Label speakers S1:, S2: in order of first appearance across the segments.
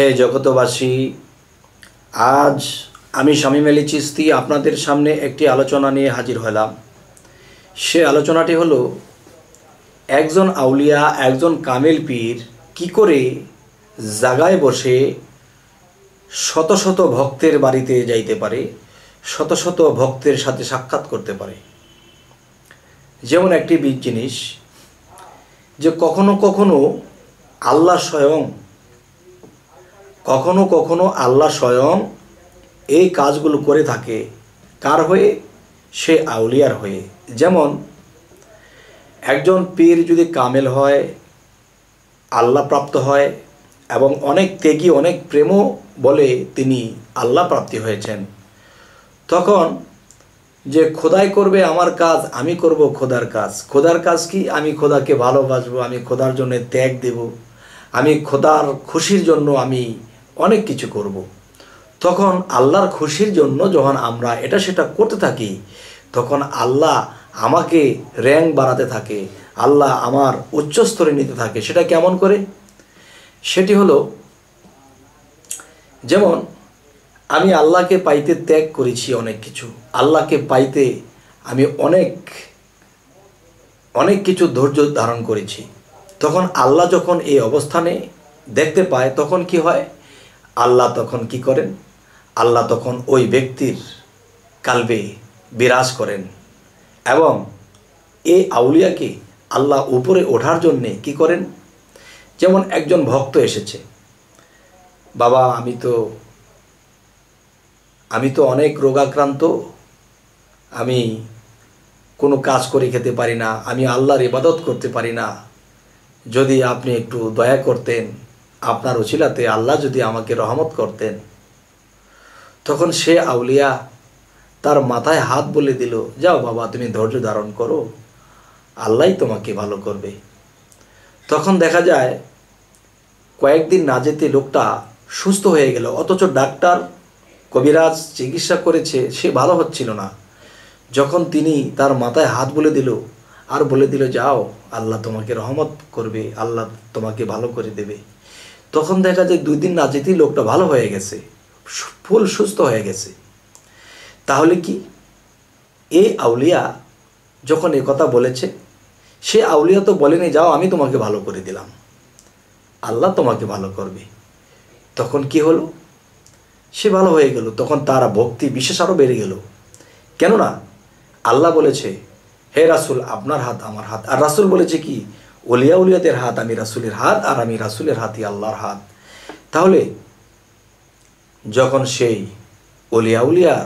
S1: হে জগতবাসী আজ আমি স্বামী মেলি চিস্তি আপনাদের সামনে একটি আলোচনা নিয়ে হাজির হলাম সে আলোচনাটি হল একজন আউলিয়া একজন কামেল পীর কি করে জাগায় বসে শত শত ভক্তের বাড়িতে যাইতে পারে শত শত ভক্তের সাথে সাক্ষাৎ করতে পারে যেমন একটি জিনিস যে কখনো কখনো আল্লাহ স্বয়ং কখনো কখনো আল্লাহ স্বয়ং এই কাজগুলো করে থাকে কার হয়ে সে আউলিয়ার হয়ে যেমন একজন পীর যদি কামেল হয় আল্লাহ প্রাপ্ত হয় এবং অনেক ত্যাগী অনেক প্রেমও বলে তিনি আল্লাহ প্রাপ্তি হয়েছেন তখন যে খোদাই করবে আমার কাজ আমি করব খোদার কাজ খোদার কাজ কি আমি খোদাকে ভালোবাসবো আমি খোদার জন্য ত্যাগ দেব আমি খোদার খুশির জন্য আমি অনেক কিছু করব। তখন আল্লাহর খুশির জন্য যখন আমরা এটা সেটা করতে থাকি তখন আল্লাহ আমাকে র্যাঙ্ক বাড়াতে থাকে আল্লাহ আমার উচ্চ স্তরে নিতে থাকে সেটা কেমন করে সেটি হলো যেমন আমি আল্লাহকে পাইতে ত্যাগ করেছি অনেক কিছু আল্লাহকে পাইতে আমি অনেক অনেক কিছু ধৈর্য ধারণ করেছি তখন আল্লাহ যখন এই অবস্থানে দেখতে পায় তখন কি হয় আল্লাহ তখন কি করেন আল্লাহ তখন ওই ব্যক্তির কালবে বিরাজ করেন এবং এ আউলিয়াকে আল্লাহ উপরে ওঠার জন্যে কি করেন যেমন একজন ভক্ত এসেছে বাবা আমি তো আমি তো অনেক রোগাক্রান্ত আমি কোনো কাজ করে খেতে পারি না আমি আল্লাহর ইবাদত করতে পারি না যদি আপনি একটু দয়া করতেন আপনার ওছিলাতে আল্লাহ যদি আমাকে রহমত করতেন তখন সে আউলিয়া তার মাথায় হাত বলে দিল যাও বাবা তুমি ধৈর্য ধারণ করো আল্লাহ তোমাকে ভালো করবে তখন দেখা যায় কয়েকদিন না যেতে লোকটা সুস্থ হয়ে গেল অথচ ডাক্তার কবিরাজ চিকিৎসা করেছে সে ভালো হচ্ছিল না যখন তিনি তার মাথায় হাত বলে দিল আর বলে দিল যাও আল্লাহ তোমাকে রহমত করবে আল্লাহ তোমাকে ভালো করে দেবে তখন দেখা যায় দুই দিন না যেতেই লোকটা ভালো হয়ে গেছে ফুল সুস্থ হয়ে গেছে তাহলে কি এই আউলিয়া যখন এ কথা বলেছে সে আউলিয়া তো বলেনি যাও আমি তোমাকে ভালো করে দিলাম আল্লাহ তোমাকে ভালো করবে তখন কি হলো সে ভালো হয়ে গেল তখন তারা ভক্তি বিশেষ আরও বেড়ে গেল কেননা আল্লাহ বলেছে হে রাসুল আপনার হাত আমার হাত আর রাসুল বলেছে কি ওলিয়া উলিয়াদের হাত আমি রাসুলের হাত আর আমি রাসুলের হাতই আল্লাহর হাত তাহলে যখন সেই ওলিয়া উলিয়ার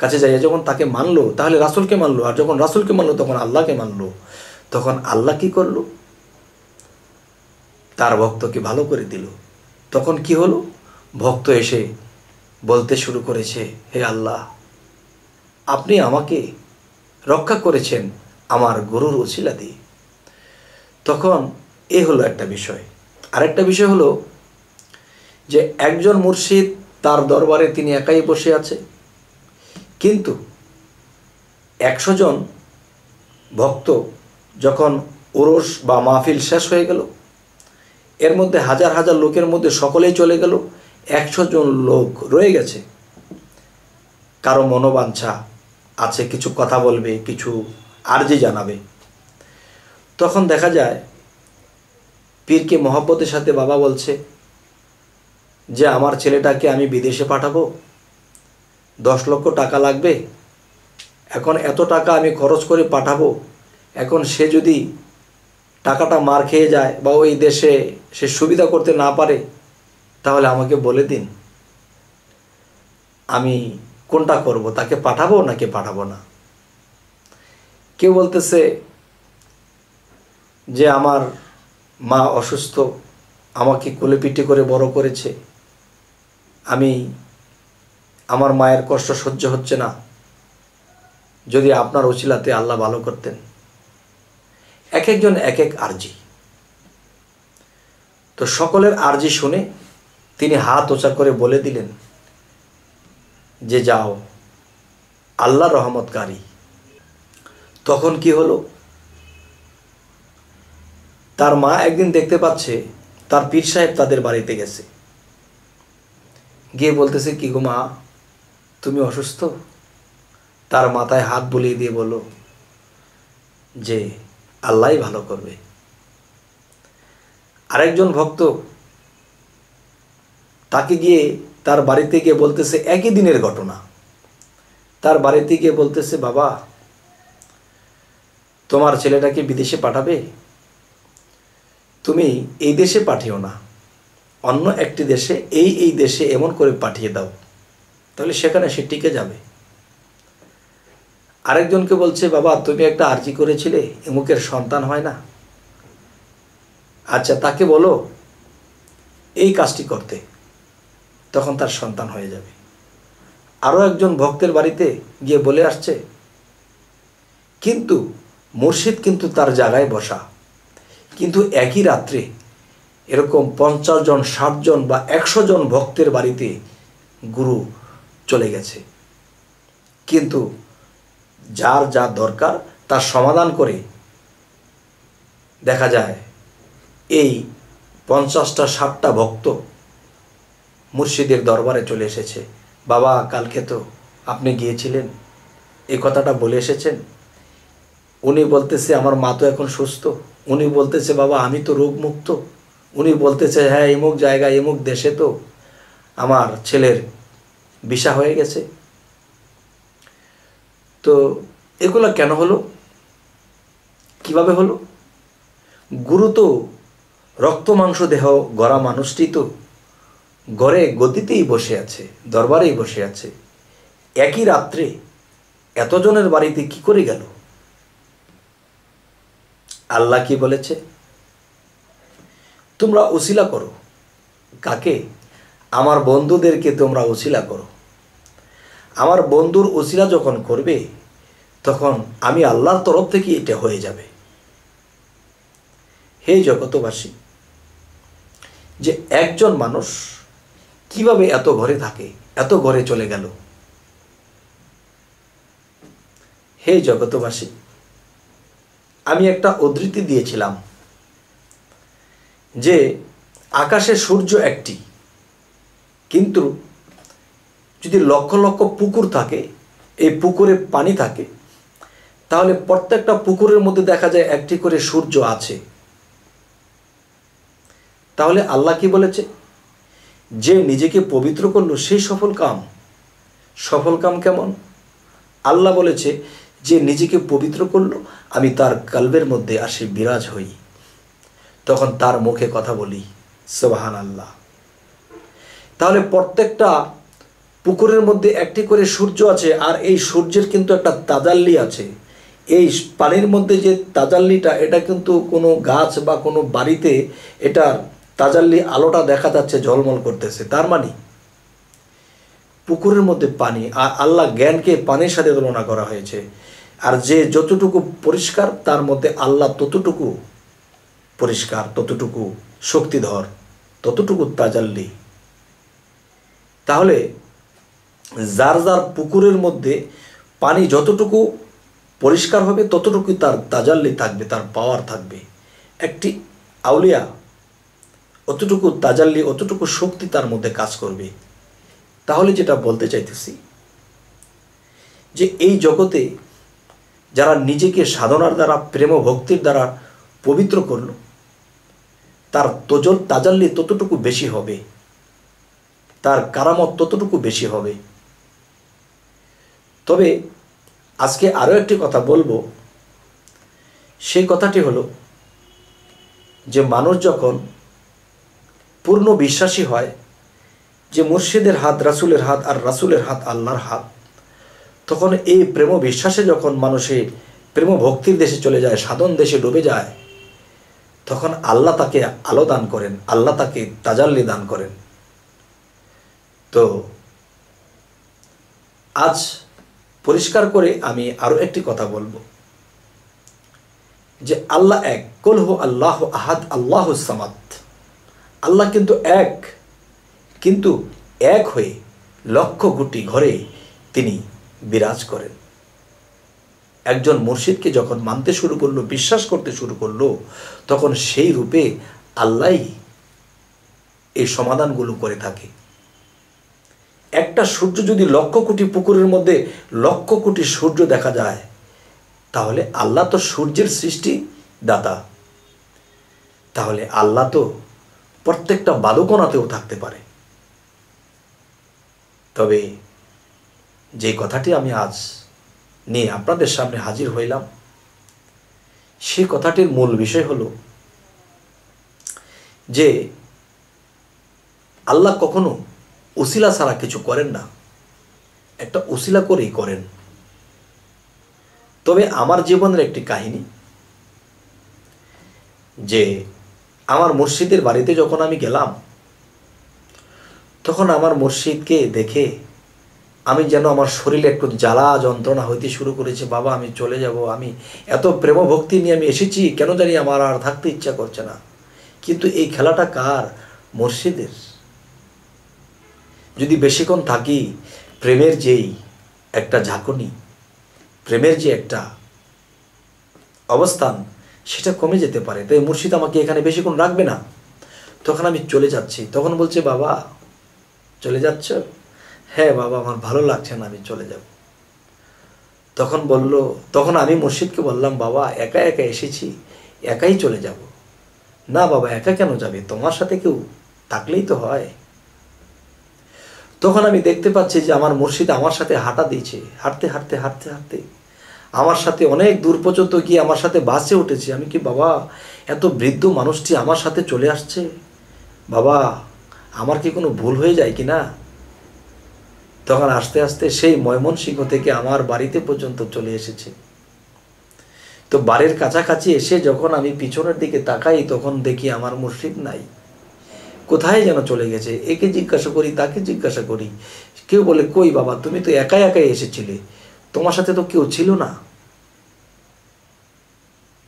S1: কাছে যাইয়া যখন তাকে মানলো তাহলে রাসুলকে মানলো আর যখন রাসুলকে মানলো তখন আল্লাহকে মানলো তখন আল্লাহ কি করলো তার ভক্তকে ভালো করে দিল তখন কি হলো ভক্ত এসে বলতে শুরু করেছে হে আল্লাহ আপনি আমাকে রক্ষা করেছেন আমার গরুর অছিলা দিয়ে তখন এ হলো একটা বিষয় আরেকটা বিষয় হলো যে একজন মুর্শিদ তার দরবারে তিনি একাই বসে আছে কিন্তু একশো জন ভক্ত যখন ওরস বা মাহফিল শেষ হয়ে গেল এর মধ্যে হাজার হাজার লোকের মধ্যে সকলেই চলে গেল একশো জন লোক রয়ে গেছে কারো মনোবাঞ্ছা আছে কিছু কথা বলবে কিছু আর্জি জানাবে তখন দেখা যায় পীরকে মহাব্বতের সাথে বাবা বলছে যে আমার ছেলেটাকে আমি বিদেশে পাঠাবো দশ লক্ষ টাকা লাগবে এখন এত টাকা আমি খরচ করে পাঠাবো এখন সে যদি টাকাটা মার খেয়ে যায় বা ওই দেশে সে সুবিধা করতে না পারে তাহলে আমাকে বলে দিন আমি কোনটা করব তাকে পাঠাবো নাকি পাঠাবো না কেউ বলতেছে যে আমার মা অসুস্থ আমাকে কোলে পিঠে করে বড় করেছে আমি আমার মায়ের কষ্ট সহ্য হচ্ছে না যদি আপনার অচিলাতে আল্লাহ ভালো করতেন এক একজন এক এক আর্জি তো সকলের আর্জি শুনে তিনি হাত ওচা করে বলে দিলেন যে যাও আল্লাহ রহমতকারী তখন কি হলো তার মা একদিন দেখতে পাচ্ছে তার পীর সাহেব তাদের বাড়িতে গেছে গিয়ে বলতেছে কি গো মা তুমি অসুস্থ তার মাথায় হাত বুলিয়ে দিয়ে বলো যে আল্লাহ ভালো করবে আরেকজন ভক্ত তাকে গিয়ে তার বাড়িতে গিয়ে বলতেছে একই দিনের ঘটনা তার বাড়িতে গিয়ে বলতেছে বাবা তোমার ছেলেটাকে বিদেশে পাঠাবে তুমি এই দেশে পাঠিও না অন্য একটি দেশে এই এই দেশে এমন করে পাঠিয়ে দাও তাহলে সেখানে সে টিকে যাবে আরেকজনকে বলছে বাবা তুমি একটা আর্জি করেছিলে এমুকের সন্তান হয় না আচ্ছা তাকে বলো এই কাজটি করতে তখন তার সন্তান হয়ে যাবে আরও একজন ভক্তের বাড়িতে গিয়ে বলে আসছে কিন্তু মুর্শিদ কিন্তু তার জায়গায় বসা কিন্তু একই রাত্রে এরকম পঞ্চাশ জন ষাটজন বা একশো জন ভক্তের বাড়িতে গুরু চলে গেছে কিন্তু যার যা দরকার তার সমাধান করে দেখা যায় এই পঞ্চাশটা ষাটটা ভক্ত মুর্শিদের দরবারে চলে এসেছে বাবা কালকে তো আপনি গিয়েছিলেন এই কথাটা বলে এসেছেন উনি বলতেছে আমার মা তো এখন সুস্থ উনি বলতেছে বাবা আমি তো রোগমুক্ত উনি বলতেছে হ্যাঁ এমুক জায়গায় এমুক দেশে তো আমার ছেলের বিষা হয়ে গেছে তো এগুলো কেন হলো কিভাবে হলো গুরু তো রক্ত মাংস দেহ গড়া মানুষটি তো গড়ে গতিতেই বসে আছে দরবারেই বসে আছে একই রাত্রে এতজনের বাড়িতে কি করে গেল আল্লাহ কি বলেছে তোমরা ওসিলা করো কাকে আমার বন্ধুদেরকে তোমরা ওসিলা করো আমার বন্ধুর ওসিলা যখন করবে তখন আমি আল্লাহর তরফ থেকে এটা হয়ে যাবে হে জগতবাসী যে একজন মানুষ কিভাবে এত ঘরে থাকে এত ঘরে চলে গেল হে জগতবাসী আমি একটা উদ্ধৃতি দিয়েছিলাম যে আকাশে সূর্য একটি কিন্তু যদি লক্ষ লক্ষ পুকুর থাকে এই পুকুরে পানি থাকে তাহলে প্রত্যেকটা পুকুরের মধ্যে দেখা যায় একটি করে সূর্য আছে তাহলে আল্লাহ কি বলেছে যে নিজেকে পবিত্র করলো সেই সফল কাম সফল কাম কেমন আল্লাহ বলেছে যে নিজেকে পবিত্র করল আমি তার কালবের মধ্যে আসে বিরাজ হই তখন তার মুখে কথা বলি সোবাহান আল্লাহ তাহলে প্রত্যেকটা পুকুরের মধ্যে একটি করে সূর্য আছে আর এই সূর্যের কিন্তু একটা তাজাল্লি আছে এই পানির মধ্যে যে তাজাল্লিটা এটা কিন্তু কোনো গাছ বা কোনো বাড়িতে এটার তাজাল্লি আলোটা দেখা যাচ্ছে ঝলমল করতেছে তার মানে পুকুরের মধ্যে পানি আর আল্লাহ জ্ঞানকে পানির সাথে তুলনা করা হয়েছে আর যে যতটুকু পরিষ্কার তার মধ্যে আল্লাহ ততটুকু পরিষ্কার ততটুকু শক্তিধর ততটুকু তাজাল্লি তাহলে যার যার পুকুরের মধ্যে পানি যতটুকু পরিষ্কার হবে ততটুকু তার তাজাল্লি থাকবে তার পাওয়ার থাকবে একটি আউলিয়া অতটুকু তাজাল্লি অতটুকু শক্তি তার মধ্যে কাজ করবে তাহলে যেটা বলতে চাইতেছি যে এই জগতে যারা নিজেকে সাধনার দ্বারা প্রেম ভক্তির দ্বারা পবিত্র করল তার তোজল তাজাল্লি ততটুকু বেশি হবে তার কারামত ততটুকু বেশি হবে তবে আজকে আরও একটি কথা বলবো সেই কথাটি হলো যে মানুষ যখন পূর্ণ বিশ্বাসী হয় যে মুর্শিদের হাত রাসুলের হাত আর রাসুলের হাত আল্লাহর হাত তখন এই প্রেম বিশ্বাসে যখন মানুষে প্রেম ভক্তির দেশে চলে যায় সাধন দেশে ডুবে যায় তখন আল্লাহ তাকে আলো দান করেন আল্লাহ তাকে তাজাল্লি দান করেন তো আজ পরিষ্কার করে আমি আরও একটি কথা বলবো যে আল্লাহ এক কলহ আল্লাহ আহাদ আল্লাহ সামাদ আল্লাহ কিন্তু এক কিন্তু এক হয়ে লক্ষ কোটি ঘরে তিনি বিরাজ করেন একজন মুর্শিদকে যখন মানতে শুরু করলো বিশ্বাস করতে শুরু করলো তখন সেই রূপে আল্লাহ এই সমাধানগুলো করে থাকে একটা সূর্য যদি লক্ষ কোটি পুকুরের মধ্যে লক্ষ কোটি সূর্য দেখা যায় তাহলে আল্লাহ তো সূর্যের সৃষ্টি দাতা তাহলে আল্লাহ তো প্রত্যেকটা বালুকণাতেও থাকতে পারে তবে যে কথাটি আমি আজ নিয়ে আপনাদের সামনে হাজির হইলাম সে কথাটির মূল বিষয় হল যে আল্লাহ কখনো উসিলা ছাড়া কিছু করেন না একটা উসিলা করেই করেন তবে আমার জীবনের একটি কাহিনী যে আমার মসজিদের বাড়িতে যখন আমি গেলাম তখন আমার মসজিদকে দেখে আমি যেন আমার শরীরে একটু জ্বালা যন্ত্রণা হইতে শুরু করেছে বাবা আমি চলে যাব আমি এত প্রেম ভক্তি নিয়ে আমি এসেছি কেন জানি আমার আর থাকতে ইচ্ছা করছে না কিন্তু এই খেলাটা কার মসজিদের যদি বেশিক্ষণ থাকি প্রেমের যেই একটা ঝাঁকুনি প্রেমের যে একটা অবস্থান সেটা কমে যেতে পারে তাই মুর্শিদ আমাকে এখানে বেশিক্ষণ রাখবে না তখন আমি চলে যাচ্ছি তখন বলছে বাবা চলে যাচ্ছ হ্যাঁ বাবা আমার ভালো লাগছে না আমি চলে যাব তখন বলল তখন আমি মুর্শিদকে বললাম বাবা একা একা এসেছি একাই চলে যাব না বাবা একা কেন যাবে তোমার সাথে কেউ থাকলেই তো হয় তখন আমি দেখতে পাচ্ছি যে আমার মুর্শিদ আমার সাথে হাঁটা দিয়েছে হাঁটতে হাঁটতে হাঁটতে হাঁটতে আমার সাথে অনেক দূর পর্যন্ত গিয়ে আমার সাথে বাসে উঠেছে আমি কি বাবা এত বৃদ্ধ মানুষটি আমার সাথে চলে আসছে বাবা আমার কি কোনো ভুল হয়ে যায় কি না তখন আস্তে আস্তে সেই ময়মনসিংহ থেকে আমার বাড়িতে পর্যন্ত চলে এসেছে তো বাড়ির কাছাকাছি এসে যখন আমি পিছনের দিকে তাকাই তখন দেখি আমার মুর্শিদ নাই কোথায় যেন চলে গেছে একে জিজ্ঞাসা করি তাকে জিজ্ঞাসা করি কেউ বলে কই বাবা তুমি তো একাই একাই এসেছিলে তোমার সাথে তো কেউ ছিল না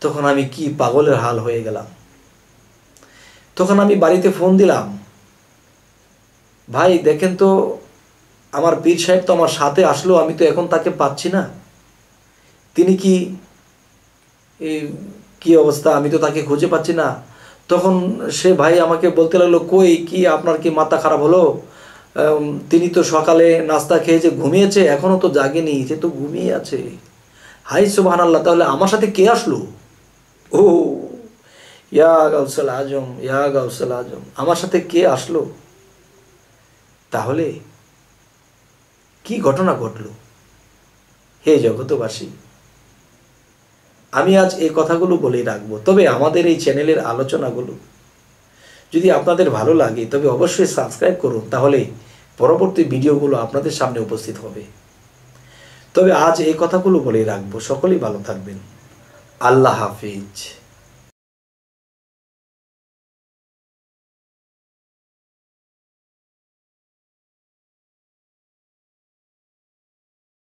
S1: তখন আমি কি পাগলের হাল হয়ে গেলাম তখন আমি বাড়িতে ফোন দিলাম ভাই দেখেন তো আমার পীর সাহেব তো আমার সাথে আসলো আমি তো এখন তাকে পাচ্ছি না তিনি কি কি অবস্থা আমি তো তাকে খুঁজে পাচ্ছি না তখন সে ভাই আমাকে বলতে লাগলো কই কি আপনার কি মাথা খারাপ হলো তিনি তো সকালে নাস্তা খেয়ে যে ঘুমিয়েছে এখনও তো জাগেনি সে তো ঘুমিয়ে আছে হাই সুবাহান আল্লাহ তাহলে আমার সাথে কে আসলো ও ইয়া গাউসাল আজম ইয়া গাউসাল আজম আমার সাথে কে আসলো তাহলে কি ঘটনা ঘটল হে জগতবাসী আমি আজ এই কথাগুলো বলেই রাখব তবে আমাদের এই চ্যানেলের আলোচনাগুলো যদি আপনাদের ভালো লাগে তবে অবশ্যই সাবস্ক্রাইব করুন তাহলে পরবর্তী ভিডিওগুলো আপনাদের সামনে উপস্থিত হবে তবে আজ এই কথাগুলো বলেই রাখবো সকলেই ভালো থাকবেন আল্লাহ হাফিজ